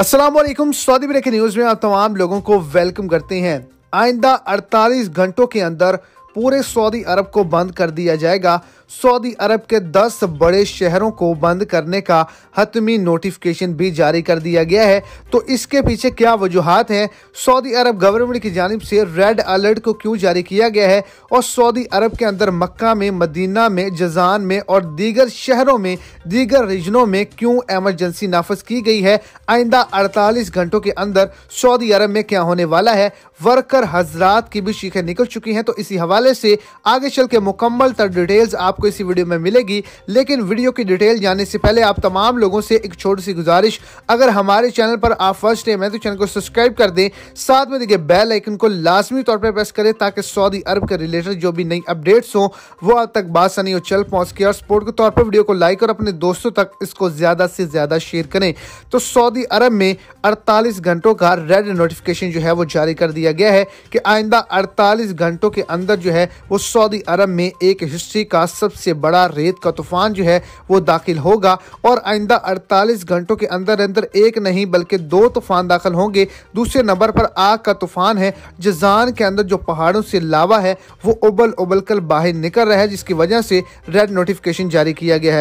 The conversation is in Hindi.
असलम सऊदी ब्रेक न्यूज़ में आप तमाम लोगों को वेलकम करते हैं आइंदा 48 घंटों के अंदर पूरे सऊदी अरब को बंद कर दिया जाएगा सऊदी अरब के 10 बड़े शहरों को बंद करने का हतमी नोटिफिकेशन भी जारी कर दिया गया है तो इसके पीछे क्या वजूहत हैं सऊदी अरब गवर्नमेंट की जानब से रेड अलर्ट को क्यों जारी किया गया है और सऊदी अरब के अंदर मक्का में मदीना में जजान में और दीगर शहरों में दीगर रीजनों में क्यों एमरजेंसी नाफज की गई है आइंदा अड़तालीस घंटों के अंदर सऊदी अरब में क्या होने वाला है वर्कर हजरात की भी शीखें निकल चुकी हैं तो इसी हवाले हवाले से आगे चल के मुकम्मल तर डिटेल्स आपको इसी वीडियो में मिलेगी लेकिन वीडियो की डिटेल जानने से पहले आप तमाम लोगों से एक छोटी सी गुजारिश अगर हमारे चैनल पर आप फर्स्ट टाइम है तो चैनल को सब्सक्राइब कर दें साथ में देखिए बेल आइकन को लाजमी तौर पर प्रेस करें ताकि सऊदी अरब के रिलेटेड जो भी नई अपडेट्स हों वो आप तक बासानी और चल पहुँच के और सपोर्ट के तौर पर वीडियो को लाइक और अपने दोस्तों तक इसको ज़्यादा से ज़्यादा शेयर करें तो सऊदी अरब में अड़तालीस घंटों का रेड नोटिफिकेशन जो है वो जारी कर दिया गया है कि आइंदा अड़तालीस घंटों के अंदर जो है है वो सऊदी अरब में एक हिस्ट्री का सबसे बड़ा रेत का तूफान जो है वो दाखिल होगा और आइंदा अड़तालीस घंटों के अंदर अंदर एक नहीं बल्कि दो तूफान दाखिल होंगे दूसरे नंबर पर आग का तूफान है जजान के अंदर जो पहाड़ों से लावा है वो उबल उबल कर बाहर निकल रहा है जिसकी वजह से रेड नोटिफिकेशन जारी किया गया है